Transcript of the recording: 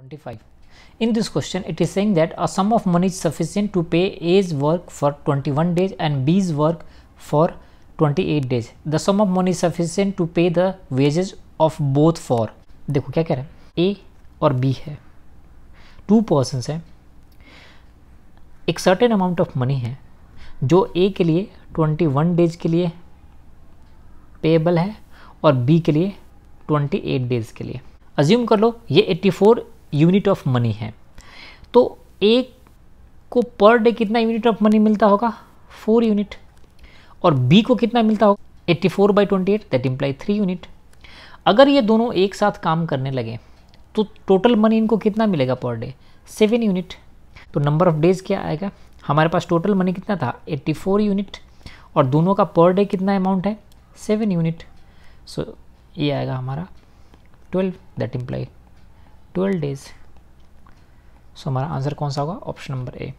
25 in this question it is saying that a sum of money is sufficient to pay a's work for 21 days and b's work for 28 days the sum of money is sufficient to pay the wages of both for देखो क्या कह रहे हैं ए और B है to persons हैं एक certain amount of money है जो ए के लिए 21 डेज के लिए पेएबल है और बी के लिए 28 डेज के लिए अज्यूम कर लो ये 84 यूनिट ऑफ मनी है तो एक को पर डे कितना यूनिट ऑफ मनी मिलता होगा फोर यूनिट और बी को कितना मिलता होगा eighty four by twenty eight that imply three unit अगर ये दोनों एक साथ काम करने लगे तो टोटल मनी इनको कितना मिलेगा पर डे सेवन यूनिट तो नंबर ऑफ डेज़ क्या आएगा हमारे पास टोटल मनी कितना था एट्टी फोर यूनिट और दोनों का पर डे कितना अमाउंट है सेवन यूनिट सो ये आएगा हमारा twelve that imply twelve days so हमारा आंसर कौन सा होगा ऑप्शन नंबर ए